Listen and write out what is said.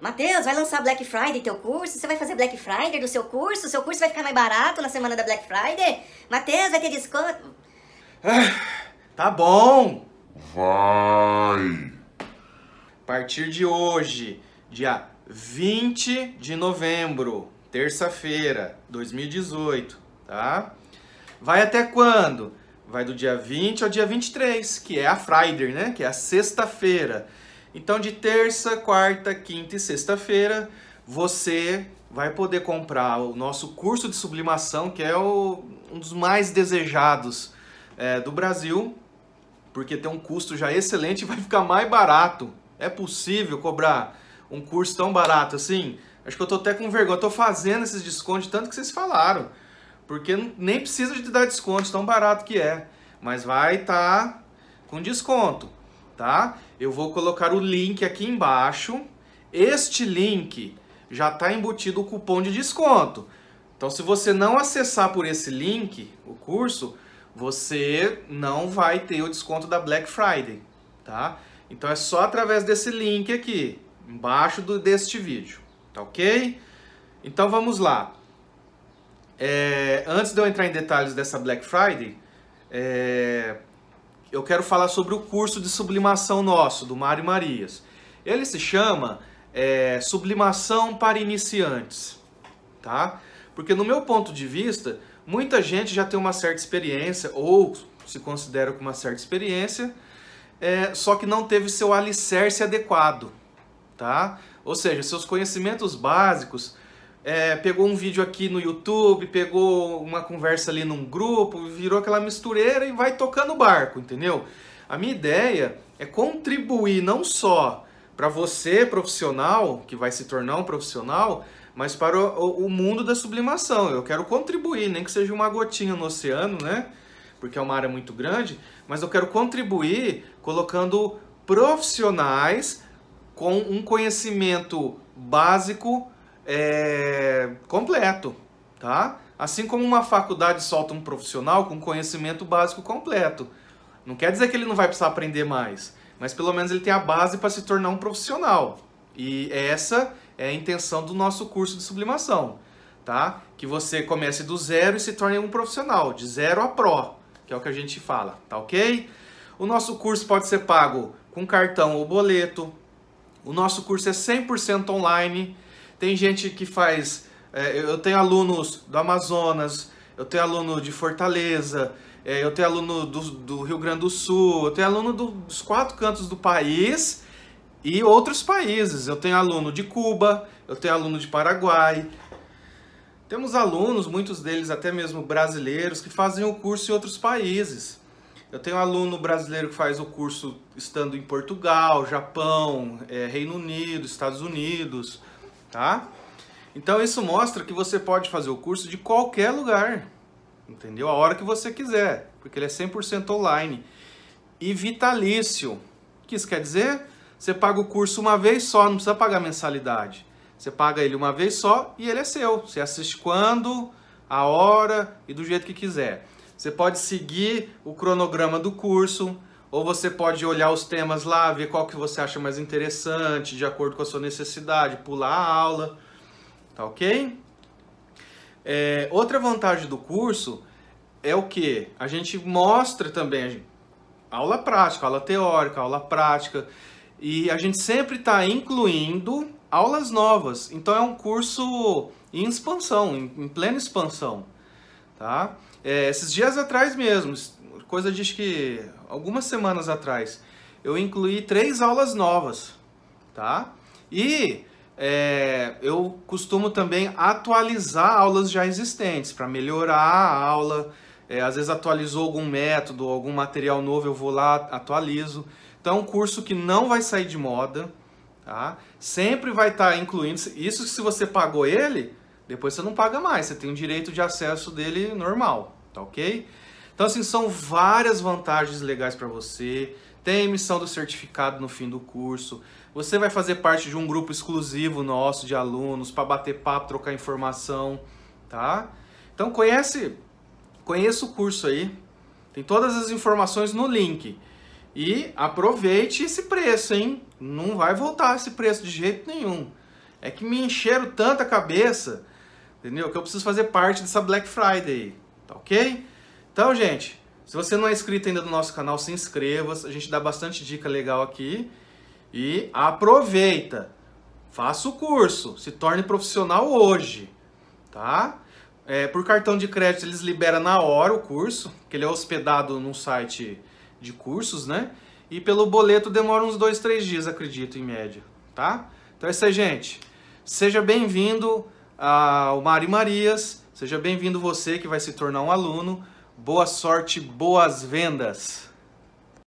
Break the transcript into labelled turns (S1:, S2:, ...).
S1: Matheus, vai lançar Black Friday teu curso? Você vai fazer Black Friday do seu curso? seu curso vai ficar mais barato na semana da Black Friday? Matheus, vai ter desconto? Ah, tá bom! Vai! A partir de hoje, dia 20 de novembro, terça-feira, 2018, tá? Vai até quando? Vai do dia 20 ao dia 23, que é a Friday, né? Que é a sexta-feira. Então, de terça, quarta, quinta e sexta-feira, você vai poder comprar o nosso curso de sublimação, que é o, um dos mais desejados é, do Brasil, porque tem um custo já excelente e vai ficar mais barato. É possível cobrar um curso tão barato assim? Acho que eu tô até com vergonha. Eu tô fazendo esses descontos tanto que vocês falaram. Porque nem precisa de dar desconto, tão barato que é. Mas vai estar tá com desconto tá? Eu vou colocar o link aqui embaixo. Este link já está embutido o cupom de desconto. Então, se você não acessar por esse link, o curso, você não vai ter o desconto da Black Friday, tá? Então, é só através desse link aqui, embaixo do, deste vídeo, tá ok? Então, vamos lá. É, antes de eu entrar em detalhes dessa Black Friday, é, eu quero falar sobre o curso de sublimação nosso, do Mário Marias. Ele se chama é, Sublimação para Iniciantes, tá? Porque no meu ponto de vista, muita gente já tem uma certa experiência, ou se considera com uma certa experiência, é, só que não teve seu alicerce adequado, tá? Ou seja, seus conhecimentos básicos é, pegou um vídeo aqui no YouTube, pegou uma conversa ali num grupo, virou aquela mistureira e vai tocando o barco, entendeu? A minha ideia é contribuir não só para você, profissional, que vai se tornar um profissional, mas para o, o, mundo da sublimação. Eu quero contribuir, nem que seja uma gotinha no oceano, né? Porque é uma área muito grande, mas eu quero contribuir colocando profissionais com um conhecimento básico é, completo, tá? Assim como uma faculdade solta um profissional com conhecimento básico completo. Não quer dizer que ele não vai precisar aprender mais, mas pelo menos ele tem a base para se tornar um profissional. E essa é a intenção do nosso curso de sublimação, tá? Que você comece do zero e se torne um profissional, de zero a pró, que é o que a gente fala, tá ok? O nosso curso pode ser pago com cartão ou boleto. O nosso curso é 100% online. Tem gente que faz. É, eu tenho alunos do Amazonas, eu tenho aluno de Fortaleza, é, eu tenho aluno do, do, Rio Grande do Sul, eu tenho aluno do, dos quatro cantos do país e outros países. Eu tenho aluno de Cuba, eu tenho aluno de Paraguai. Temos alunos, muitos deles até mesmo brasileiros, que fazem o curso em outros países. Eu tenho aluno brasileiro que faz o curso estando em Portugal, Japão, é, Reino Unido, Estados Unidos tá? Então isso mostra que você pode fazer o curso de qualquer lugar, entendeu? A hora que você quiser, porque ele é 100% online e vitalício. O que isso quer dizer? Você paga o curso uma vez só, não precisa pagar mensalidade. Você paga ele uma vez só e ele é seu. Você assiste quando, a hora e do jeito que quiser. Você pode seguir o cronograma do curso, ou você pode olhar os temas lá, ver qual que você acha mais interessante, de acordo com a sua necessidade, pular a aula, tá ok? É, outra vantagem do curso é o que? A gente mostra também aula prática, aula teórica, aula prática, e a gente sempre está incluindo aulas novas. Então é um curso em expansão, em plena expansão tá? É, esses dias atrás mesmo, coisa de que algumas semanas atrás, eu incluí três aulas novas, tá? E é, eu costumo também atualizar aulas já existentes para melhorar a aula. É, às vezes atualizou algum método, algum material novo, eu vou lá, atualizo. Então, um curso que não vai sair de moda, tá? Sempre vai estar tá incluindo. Isso se você pagou ele, depois você não paga mais, você tem o direito de acesso dele normal, tá ok? Então, assim, são várias vantagens legais para você. Tem a emissão do certificado no fim do curso. Você vai fazer parte de um grupo exclusivo nosso de alunos para bater papo, trocar informação, tá? Então, conhece, conheça o curso aí. Tem todas as informações no link. E aproveite esse preço, hein? Não vai voltar esse preço de jeito nenhum. É que me encheram tanta cabeça Entendeu? Que eu preciso fazer parte dessa Black Friday. Tá ok? Então, gente, se você não é inscrito ainda no nosso canal, se inscreva. A gente dá bastante dica legal aqui. E aproveita. Faça o curso. Se torne profissional hoje. Tá? É, por cartão de crédito, eles liberam na hora o curso, que ele é hospedado num site de cursos, né? E pelo boleto demora uns dois, três dias, acredito, em média, tá? Então é isso aí, gente. Seja bem-vindo ao Mário Marias. Seja bem-vindo você que vai se tornar um aluno. Boa sorte, boas vendas!